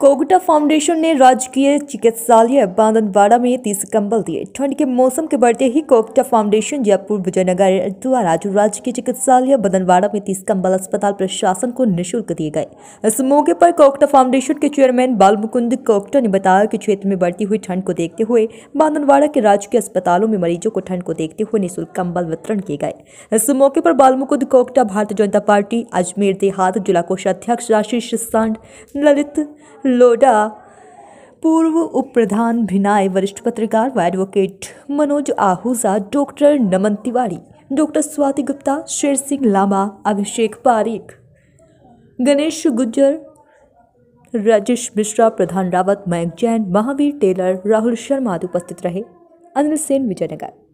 कोगुटा foundation ने राजकीय चिकित्सालय बांदनवाड़ा में तीस कंबल दिए ठंड के मौसम के बढ़ते ही कोगुटा फाउंडेशन जयपुर विजयनगर द्वारा जो राजकीय चिकित्सालय बदनवाड़ा में तीस कंबल अस्पताल प्रशासन को निःशुल्क दिए गए इस मौके पर कोकटा फाउंडेशन के चेयरमैन बालमुकुंद कोकटा ने बताया कि क्षेत्र में बढ़ती हुई ठंड को देखते हुए बांदनवाड़ा के राजकीय अस्पतालों में मरीजों को ठंड को देखते हुए निःशुल्क कम्बल वितरण किए गए इस मौके पर बालमुकुंद कोकटा भारतीय जनता पार्टी अजमेर देहात जिला कोषाध्यक्ष राशि सांड ललित लोडा पूर्व उप प्रधान भिनाय वरिष्ठ पत्रकार व advocate Manoj Ahuja doctor Naman Tiwari doctor Swati Gupta Sher Singh Lama Abhishek Pareek Ganesh Gujjar Rajesh Mishra प्रधान रावत मयंक जैन महावीर टेलर राहुल शर्मा आदि उपस्थित रहे अनिल सेन विजयनगर